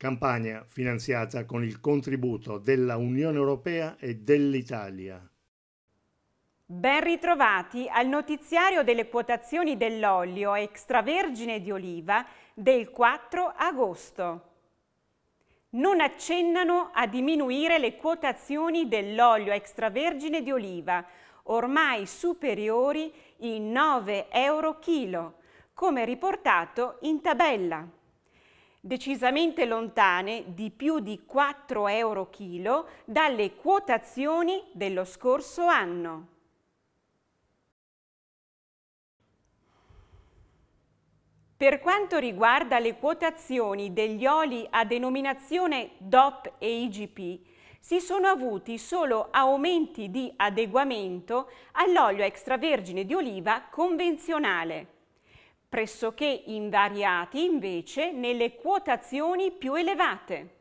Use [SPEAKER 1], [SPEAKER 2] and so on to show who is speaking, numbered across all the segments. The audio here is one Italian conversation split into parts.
[SPEAKER 1] campagna finanziata con il contributo della Unione Europea e dell'Italia. Ben ritrovati al notiziario delle quotazioni dell'olio extravergine di oliva del 4 agosto. Non accennano a diminuire le quotazioni dell'olio extravergine di oliva, ormai superiori in 9 euro chilo, come riportato in tabella decisamente lontane di più di 4 euro chilo dalle quotazioni dello scorso anno. Per quanto riguarda le quotazioni degli oli a denominazione DOP e IGP, si sono avuti solo aumenti di adeguamento all'olio extravergine di oliva convenzionale pressoché invariati invece nelle quotazioni più elevate.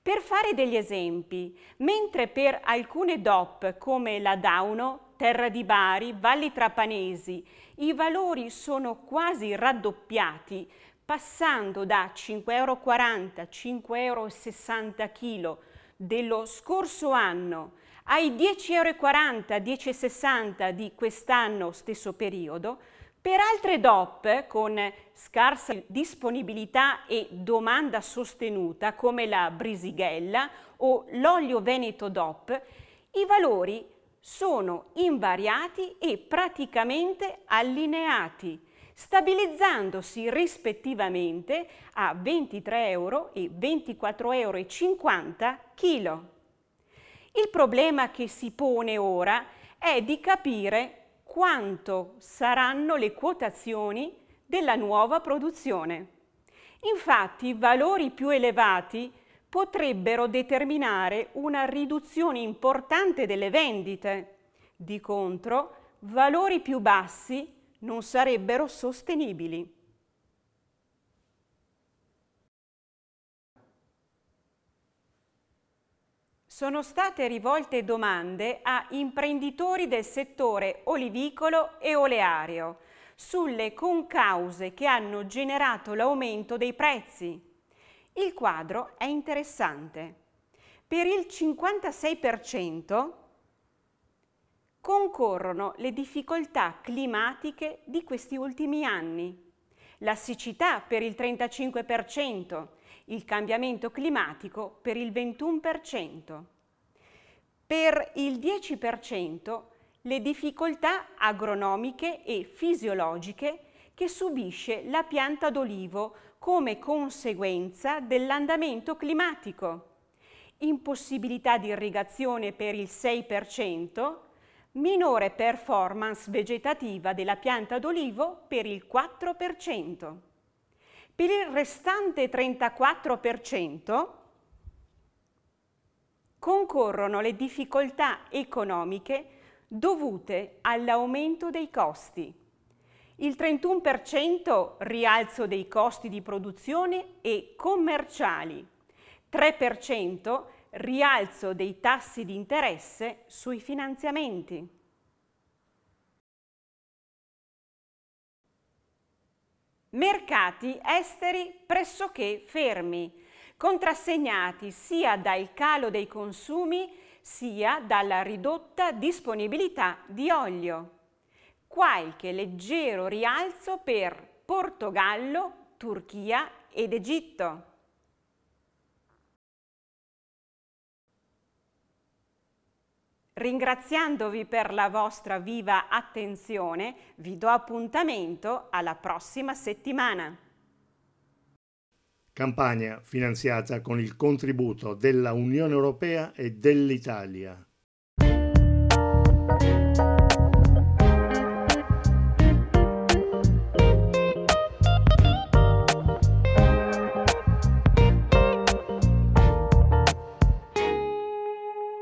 [SPEAKER 1] Per fare degli esempi, mentre per alcune DOP come la Dauno, Terra di Bari, Valli Trapanesi, i valori sono quasi raddoppiati, passando da 5,40 euro a 5,60 euro dello scorso anno ai 10,40 euro, 10,60 di quest'anno stesso periodo, per altre DOP con scarsa disponibilità e domanda sostenuta, come la brisighella o l'olio veneto DOP, i valori sono invariati e praticamente allineati, stabilizzandosi rispettivamente a 23 euro e 24,50 euro kg. Il problema che si pone ora è di capire quanto saranno le quotazioni della nuova produzione. Infatti valori più elevati potrebbero determinare una riduzione importante delle vendite. Di contro, valori più bassi non sarebbero sostenibili. sono state rivolte domande a imprenditori del settore olivicolo e oleario sulle concause che hanno generato l'aumento dei prezzi. Il quadro è interessante. Per il 56% concorrono le difficoltà climatiche di questi ultimi anni, la siccità per il 35%, il cambiamento climatico per il 21%. Per il 10% le difficoltà agronomiche e fisiologiche che subisce la pianta d'olivo come conseguenza dell'andamento climatico. Impossibilità di irrigazione per il 6%, minore performance vegetativa della pianta d'olivo per il 4%. Per il restante 34% concorrono le difficoltà economiche dovute all'aumento dei costi. Il 31% rialzo dei costi di produzione e commerciali, 3% rialzo dei tassi di interesse sui finanziamenti. mercati esteri pressoché fermi, contrassegnati sia dal calo dei consumi sia dalla ridotta disponibilità di olio. Qualche leggero rialzo per Portogallo, Turchia ed Egitto. Ringraziandovi per la vostra viva attenzione, vi do appuntamento alla prossima settimana. Campagna finanziata con il contributo della Unione Europea e dell'Italia.